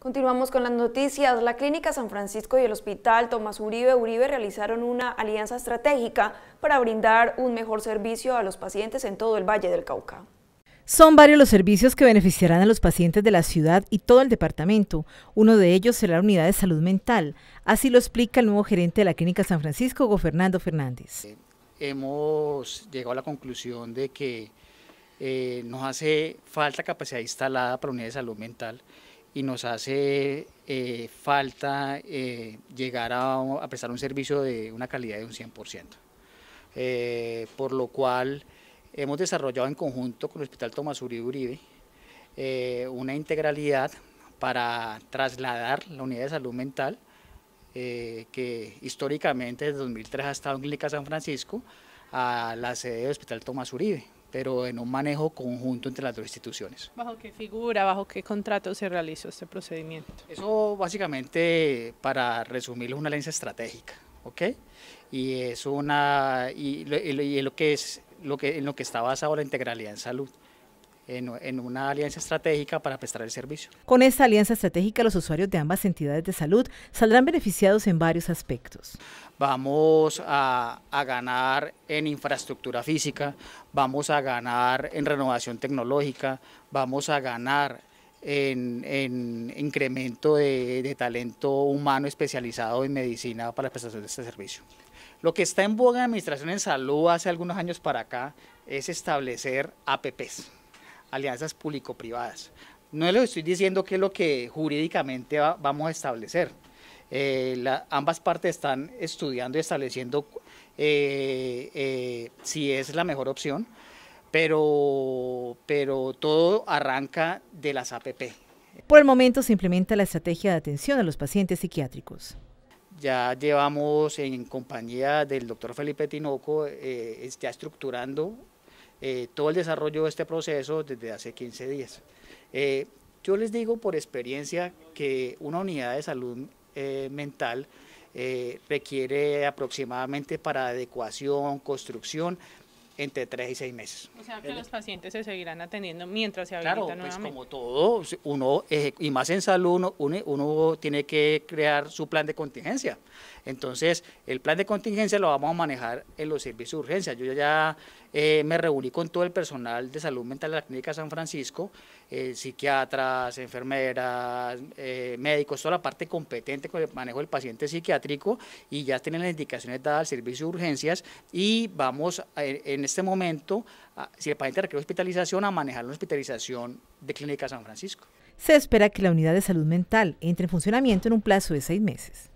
Continuamos con las noticias. La Clínica San Francisco y el Hospital Tomás Uribe Uribe realizaron una alianza estratégica para brindar un mejor servicio a los pacientes en todo el Valle del Cauca. Son varios los servicios que beneficiarán a los pacientes de la ciudad y todo el departamento. Uno de ellos será la unidad de salud mental. Así lo explica el nuevo gerente de la Clínica San Francisco, Hugo Fernando Fernández. Eh, hemos llegado a la conclusión de que eh, nos hace falta capacidad instalada para unidad de salud mental y nos hace eh, falta eh, llegar a, prestar un servicio de una calidad de un 100%. Eh, por lo cual hemos desarrollado en conjunto con el Hospital Tomás Uribe Uribe una integralidad para trasladar la unidad de salud mental que históricamente desde 2003 ha estado en Clínica San Francisco a la sede del Hospital Tomás Uribe pero en un manejo conjunto entre las dos instituciones. ¿Bajo qué figura, bajo qué contrato se realizó este procedimiento? Eso básicamente, para resumirlo, es una alianza estratégica, ¿ok? Y es una y, lo que es lo que en lo que está basado la integralidad en salud en, una alianza estratégica para prestar el servicio. Con esta alianza estratégica, los usuarios de ambas entidades de salud saldrán beneficiados en varios aspectos. Vamos a, ganar en infraestructura física, vamos a ganar en renovación tecnológica, vamos a ganar en, incremento de, talento humano especializado en medicina para la prestación de este servicio. Lo que está en boga en Administración en Salud hace algunos años para acá es establecer APPs, alianzas público-privadas. No les estoy diciendo qué es lo que jurídicamente vamos a establecer. Eh, ambas partes están estudiando y estableciendo eh, eh, si es la mejor opción, pero, pero todo arranca de las APP. Por el momento se implementa la estrategia de atención a los pacientes psiquiátricos. Ya llevamos en compañía del doctor Felipe Tinoco, ya estructurando eh, todo el desarrollo de este proceso desde hace 15 días. Eh, yo les digo por experiencia que una unidad de salud eh, mental requiere aproximadamente para adecuación, construcción, entre tres y seis meses. O sea que los pacientes se seguirán atendiendo mientras se habilita nuevamente. Claro, pues como todo, uno, y más en salud, uno, uno, tiene que crear su plan de contingencia. Entonces, el plan de contingencia lo vamos a manejar en los servicios de urgencia. Yo ya eh, me reuní con todo el personal de salud mental de la Clínica San Francisco, eh, psiquiatras, enfermeras, eh, médicos, toda la parte competente con el manejo del paciente psiquiátrico y ya tienen las indicaciones dadas al servicio de urgencias y vamos en este momento, ah, si el paciente requiere hospitalización, a manejar la hospitalización de Clínica San Francisco. Se espera que la unidad de salud mental entre en funcionamiento en un plazo de seis meses.